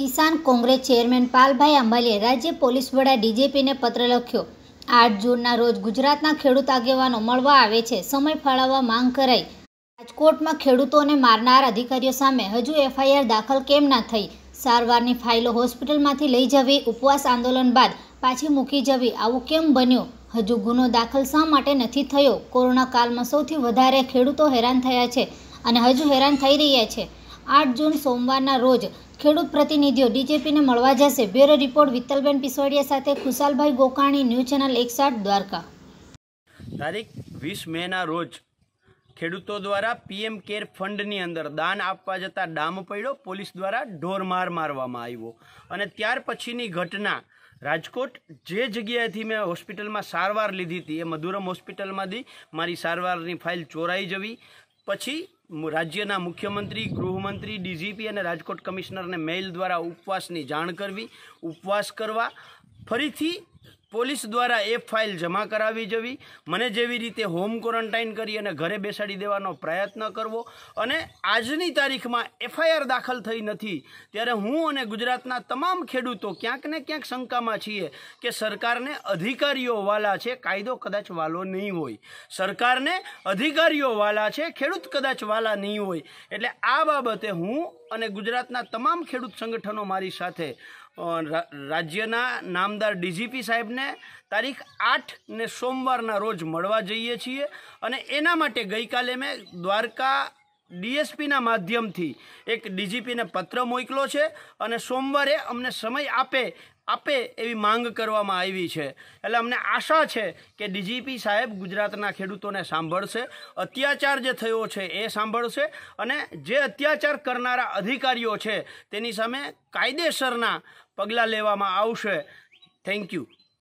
કિસાન Congress chairman Palbhai અંબાલીએ રાજ્ય police વડા ડીજીપીને પત્ર લખ્યો આઠ જૂનના રોજ ગુજરાતના ખેડૂત આગેવાનો મળવા આવે છે સમય ફાળવવા માંગ કરાઈ રાજકોટમાં ખેડૂતોને મારનાર અધિકારીઓ સામે હજુ એફઆઈઆર દાખલ કેમ ના થઈ સારવારની ફાઇલો હોસ્પિટલમાંથી લઈ જવી ઉપવાસ આંદોલન બાદ પાછી મૂકી જવી આવું કેમ બન્યું હજુ ગુનો દાખલ શા માટે નથી થયો કોરોના કાળમાં સૌથી વધારે ખેડૂતો હેરાન થયા છે અને હજુ હેરાન થઈ રહ્યા છે આઠ જૂન સોમવારના રોજ ખેડૂત પ્રતિનિધિઓ ડીજેપીને મળવા જશે બ્યુરો રિપોર્ટ વિત્તલબેન પિસોડિયા સાથે ખુશાલભાઈ ગોકાણી ન્યૂ ચેનલ એકસાઠ દ્વારકા તારીખ વીસ મેના રોજ ખેડૂતો દ્વારા પીએમ કેર ફંડની અંદર દાન આપવા જતાં ડામ પડ્યો પોલીસ દ્વારા ઢોરમાર મારવામાં આવ્યો અને ત્યાર પછીની ઘટના રાજકોટ જે જગ્યાએથી મેં હોસ્પિટલમાં સારવાર લીધી હતી એ મધુરમ હોસ્પિટલમાંથી મારી સારવારની ફાઇલ ચોરાઈ જવી પછી રાજ્યના મુખ્યમંત્રી ગૃહમંત્રી ડીજીપી અને રાજકોટ કમિશનરને મેઇલ દ્વારા ઉપવાસની જાણ કરવી ઉપવાસ કરવા ફરીથી પોલીસ દ્વારા એ ફાઇલ જમા કરાવી જવી મને જેવી રીતે હોમ ક્વોરન્ટાઇન કરી અને ઘરે બેસાડી દેવાનો પ્રયત્ન કરવો અને આજની તારીખમાં એફઆઈઆર દાખલ થઈ નથી ત્યારે હું અને ગુજરાતના તમામ ખેડૂતો ક્યાંક ને ક્યાંક શંકામાં છીએ કે સરકારને અધિકારીઓ વાલા છે કાયદો કદાચ વાલો નહીં હોય સરકારને અધિકારીઓ વાલા છે ખેડૂત કદાચ વાલા નહીં હોય એટલે આ બાબતે હું અને ગુજરાતના તમામ ખેડૂત સંગઠનો મારી સાથે રાજ્યના નામદાર ડીજીપી સાહેબને તારીખ આઠ ને સોમવારના રોજ મળવા જઈએ છીએ અને એના માટે ગઈકાલે મેં દ્વારકા ડીએસપીના માધ્યમથી એક ડીજીપીને પત્ર મોકલો છે અને સોમવારે અમને સમય આપે આપે એવી માંગ કરવામાં આવી છે એટલે અમને આશા છે કે ડીજીપી સાહેબ ગુજરાતના ખેડૂતોને સાંભળશે અત્યાચાર જે થયો છે એ સાંભળશે અને જે અત્યાચાર કરનારા અધિકારીઓ છે તેની સામે કાયદેસરના પગલાં લેવામાં આવશે થેન્ક યુ